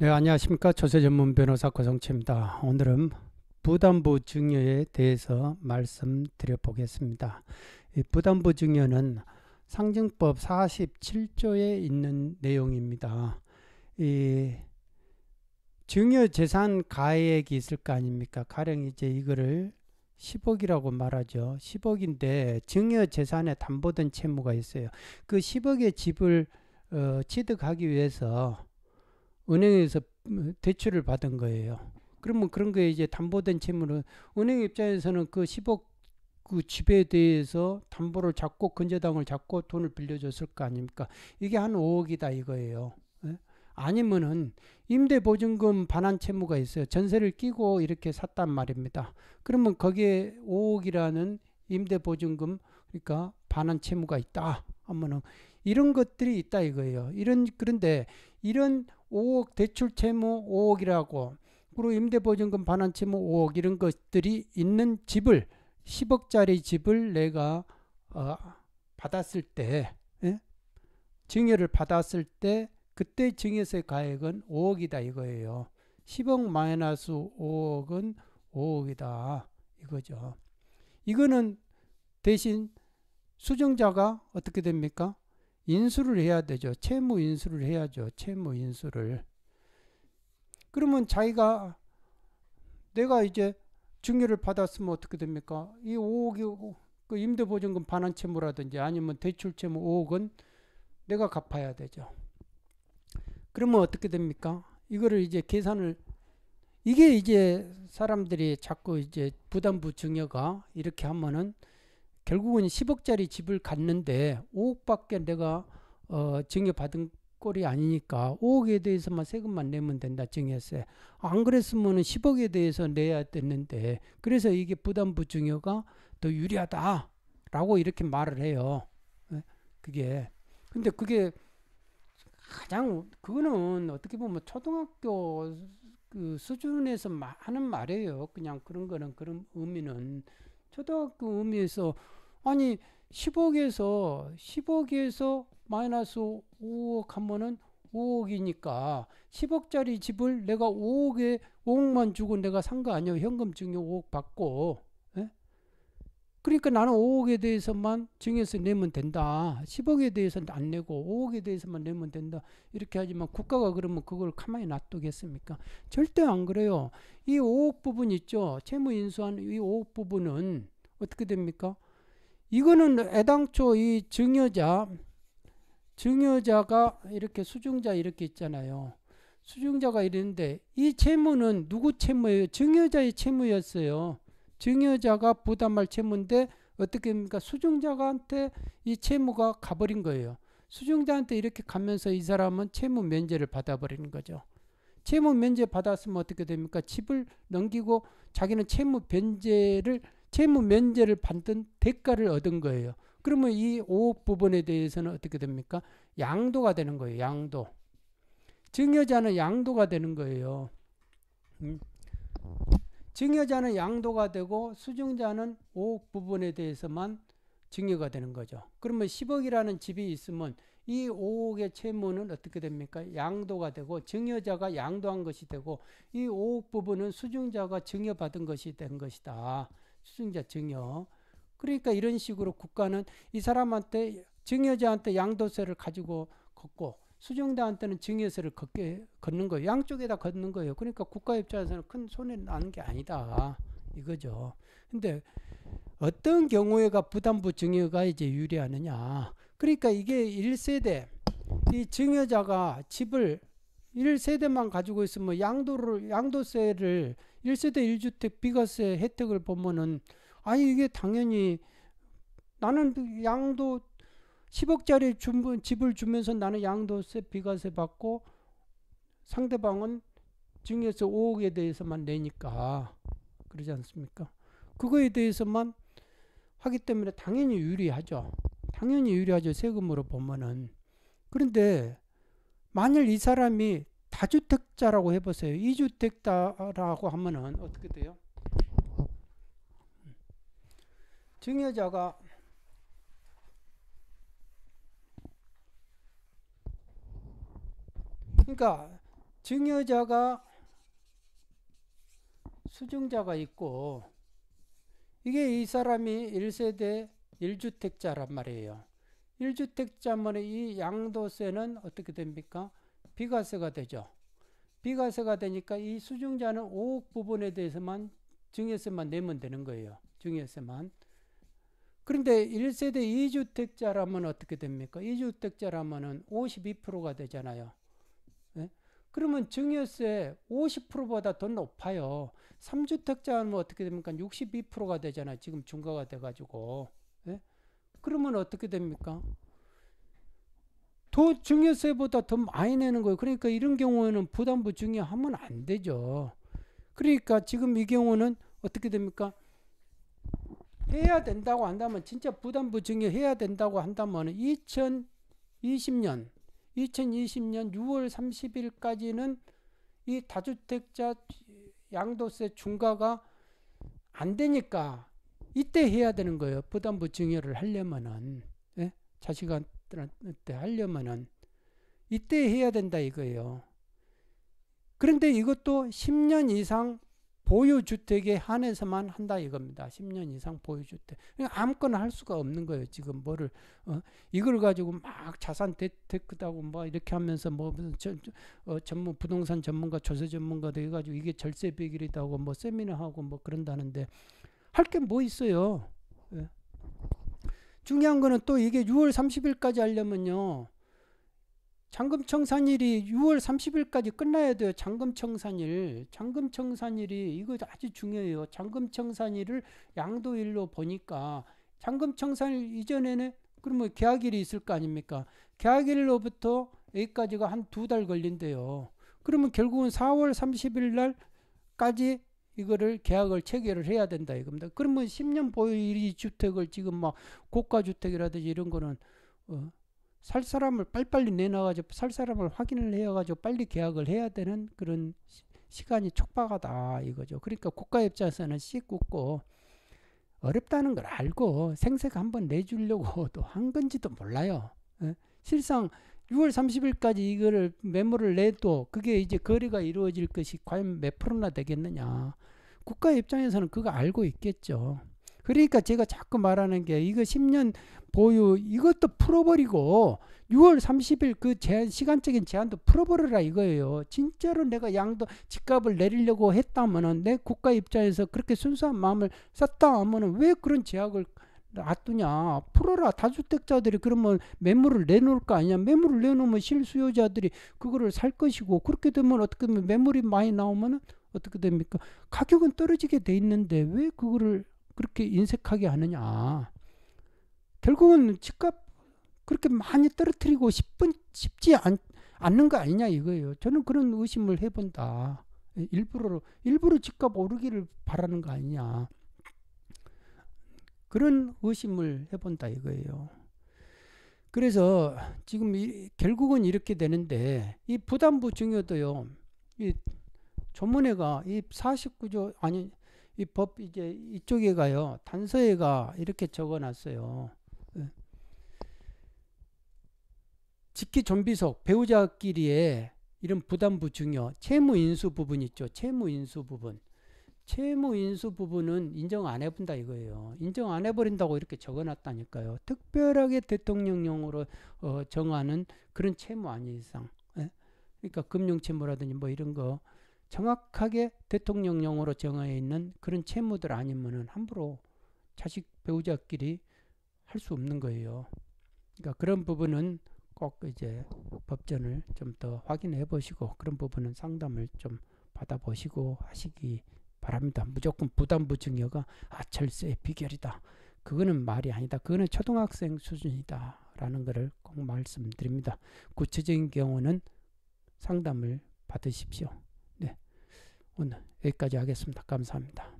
네, 안녕하십니까. 조세 전문 변호사 고성치입니다. 오늘은 부담부 증여에 대해서 말씀드려 보겠습니다. 부담부 증여는 상증법 47조에 있는 내용입니다. 이 증여 재산 가액이 있을 거 아닙니까? 가령 이제 이거를 10억이라고 말하죠. 10억인데 증여 재산에 담보된 채무가 있어요. 그 10억의 집을 어, 취득하기 위해서 은행에서 대출을 받은 거예요. 그러면 그런 거 이제 담보된 채무는 은행 입장에서는 그 10억 그 집에 대해서 담보를 잡고 근저당을 잡고 돈을 빌려줬을 거 아닙니까? 이게 한 5억이다 이거예요. 예? 아니면은 임대 보증금 반환 채무가 있어요. 전세를 끼고 이렇게 샀단 말입니다. 그러면 거기에 5억이라는 임대 보증금 그러니까 반환 채무가 있다. 하면은 이런 것들이 있다 이거예요. 이런 그런데 이런 5억 대출 채무 5억이라고 그리고 임대보증금 반환 채무 5억 이런 것들이 있는 집을 10억짜리 집을 내가 어, 받았을 때 예? 증여를 받았을 때 그때 증여세 가액은 5억이다 이거예요. 10억 마이너스 5억은 5억이다 이거죠. 이거는 대신 수정자가 어떻게 됩니까? 인수를 해야 되죠. 채무 인수를 해야죠. 채무 인수를. 그러면 자기가 내가 이제 증여를 받았으면 어떻게 됩니까? 이 5억이 그 임대보증금 반환 채무라든지 아니면 대출 채무 5억은 내가 갚아야 되죠. 그러면 어떻게 됩니까? 이거를 이제 계산을 이게 이제 사람들이 자꾸 이제 부담부 증여가 이렇게 하면은 결국은 10억짜리 집을 갔는데 5억밖에 내가 어, 증여받은 꼴이 아니니까 5억에 대해서만 세금만 내면 된다 증여세 안 그랬으면 10억에 대해서 내야 됐는데 그래서 이게 부담부 증여가 더 유리하다 라고 이렇게 말을 해요 예? 그게 근데 그게 가장 그거는 어떻게 보면 초등학교 그 수준에서 하는 말이에요 그냥 그런 거는 그런 의미는 초등학교 의미에서 아니 10억에서 10억에서 마이너스 5억 하면은 5억이니까 10억짜리 집을 내가 5억에 5억만 주고 내가 산 거 아니에요. 현금증여 5억 받고. 에? 예? 그러니까 나는 5억에 대해서만 증여세 내면 된다. 10억에 대해서는 안 내고 5억에 대해서만 내면 된다. 이렇게 하지만 국가가 그러면 그걸 가만히 놔두겠습니까? 절대 안 그래요. 이 5억 부분 있죠. 채무 인수한 이 5억 부분은 어떻게 됩니까? 이거는 애당초 이 증여자 증여자가 이렇게 수증자 이렇게 있잖아요. 수중자가 이랬는데 이 채무는 누구 채무예요? 증여자의 채무였어요. 증여자가 부담할 채무인데 어떻게 됩니까? 수중자한테 이 채무가 가버린 거예요. 수중자한테 이렇게 가면서 이 사람은 채무 면제를 받아버리는 거죠. 채무 면제 받았으면 어떻게 됩니까? 집을 넘기고 자기는 채무 변제를 채무 면제를 받든 대가를 얻은 거예요. 그러면 이 5억 부분에 대해서는 어떻게 됩니까? 양도가 되는 거예요. 양도. 증여자는 양도가 되는 거예요. 음. 증여자는 양도가 되고 수증자는 5억 부분에 대해서만 증여가 되는 거죠. 그러면 10억이라는 집이 있으면 이 5억의 채무는 어떻게 됩니까? 양도가 되고 증여자가 양도한 것이 되고 이 5억 부분은 수증자가 증여받은 것이 된 것이다. 수종자 증여. 그러니까 이런 식으로 국가는 이 사람한테 증여자한테 양도세를 가지고 걷고 수정자한테는 증여세를 걷게, 걷는 거예요. 양쪽에다 걷는 거예요. 그러니까 국가 입장에서는 큰 손해 나는 게 아니다. 이거죠. 근데 어떤 경우에가 부담부 증여가 이제 유리하느냐. 그러니까 이게 1세대 이 증여자가 집을 1세대만 가지고 있으면 양도를 양도세를 1세대 1주택 비과세 혜택을 보면은 아니 이게 당연히 나는 양도 10억짜리 주문, 집을 주면서 나는 양도세 비과세 받고 상대방은 증여세 5억에 대해서만 내니까 그러지 않습니까? 그거에 대해서만 하기 때문에 당연히 유리하죠. 당연히 유리하죠. 세금으로 보면은. 그런데 만일 이 사람이 다주택자라고 해보세요. 이주택자라고 하면은 어떻게 돼요? 증여자가 그러니까 증여자가 수증자가 있고 이게 이 사람이 1세대 1주택자란 말이에요. 1주택자만의 이 양도세는 어떻게 됩니까? 비과세가 되죠. 비과세가 되니까 이 수중자는 5억 부분에 대해서만 증여세만 내면 되는 거예요. 증여세만. 그런데 1세대 2주택자라면 어떻게 됩니까? 2주택자라면 52%가 되잖아요. 네? 그러면 증여세 50%보다 더 높아요. 3주택자는 어떻게 됩니까? 62%가 되잖아요. 지금 중과가 돼가지고. 그러면 어떻게 됩니까? 더 증여세보다 더 많이 내는 거예요. 그러니까 이런 경우에는 부담부 증여하면 안 되죠. 그러니까 지금 이 경우는 어떻게 됩니까? 해야 된다고 한다면 진짜 부담부 증여해야 된다고 한다면 2020년 2020년 6월 30일까지는 이 다주택자 양도세 중과가 안 되니까 이때 해야 되는 거예요. 부담부 증여를 하려면은 예? 자식한테 하려면은 이때 해야 된다 이거예요. 그런데 이것도 10년 이상 보유주택에 한해서만 한다 이겁니다. 10년 이상 보유주택. 아무거나 할 수가 없는 거예요. 지금 뭐를, 어? 이걸 가지고 막 자산 대테크다고 뭐 이렇게 하면서 뭐 저, 어, 전문, 부동산 전문가, 조세 전문가 돼가지고 이게 절세 비결이다고 뭐 세미나하고 뭐 그런다는데 할게뭐 있어요. 예. 중요한 거는 또 이게 6월 30일까지 하려면요. 잔금 청산일이 6월 30일까지 끝나야 돼요. 잔금 청산일. 잔금 청산일이 이거 아주 중요해요. 잔금 청산일을 양도일로 보니까 잔금 청산일 이전에는 그러면 계약일이 있을 거 아닙니까? 계약일로부터 여기까지가 한 두 달 걸린대요. 그러면 결국은 4월 30일 날까지 이거를 계약을 체결을 해야 된다 이겁니다. 그러면 10년 보유이 주택을 지금 막 뭐 고가 주택이라든지 이런 거는 어, 살 사람을 빨리빨리 내놔가지고 살 사람을 확인을 해가지고 빨리 계약을 해야 되는 그런 시, 시 간이 촉박하다 이거죠. 그러니까 국가 입장에서는 씩 웃고 어렵다는 걸 알고 생색 한번 내주려고 도한 건지도 몰라요. 에? 예? 실상 6월 30일까지 이거를 매물을 내도 그게 이제 거래가 이루어질 것이 과연 몇 프로나 되겠느냐. 국가 입장에서는 그거 알고 있겠죠. 그러니까 제가 자꾸 말하는 게 이거 10년 보유 이것도 풀어버리고 6월 30일 그 제한 시간적인 제한도 풀어버려라 이거예요. 진짜로 내가 양도 집값을 내리려고 했다면은 내 국가 입장에서 그렇게 순수한 마음을 썼다 하면은 왜 그런 제약을 놔두냐 풀어라 다주택자들이 그러면 매물을 내놓을 거 아니냐 매물을 내놓으면 실수요자들이 그거를 살 것이고 그렇게 되면 어떻게 되면 매물이 많이 나오면은 어떻게 됩니까 가격은 떨어지게 돼 있는데 왜 그거를 그렇게 인색하게 하느냐 결국은 집값 그렇게 많이 떨어뜨리고 싶은, 싶지 않, 않는 거 아니냐 이거예요 저는 그런 의심을 해본다 예, 일부러 일부러 집값 오르기를 바라는 거 아니냐 그런 의심을 해본다 이거예요. 그래서 지금 이, 결국은 이렇게 되는데 이 부담부 증여도요. 이 조문회가 이 49조 아니 이 법 이제 이쪽에 가요. 단서에가 이렇게 적어놨어요. 예. 직기 존비속 배우자끼리의 이런 부담부 증여 채무 인수 부분 있죠. 채무 인수 부분. 채무 인수 부분은 인정 안 해본다 이거예요. 인정 안 해버린다고 이렇게 적어놨다니까요. 특별하게 대통령령으로 어 정하는 그런 채무 아닌 이상. 예? 그러니까 금융 채무라든지 뭐 이런 거 정확하게 대통령령으로 정해 있는 그런 채무들 아니면은 함부로 자식 배우자끼리 할 수 없는 거예요. 그러니까 그런 부분은 꼭 이제 법전을 좀 더 확인해 보시고 그런 부분은 상담을 좀 받아보시고 하시기 바랍니다. 무조건 부담부증여가 아 절세의 비결이다. 그거는 말이 아니다. 그거는 초등학생 수준이다. 라는 것을 꼭 말씀드립니다. 구체적인 경우는 상담을 받으십시오. 네. 오늘 여기까지 하겠습니다. 감사합니다.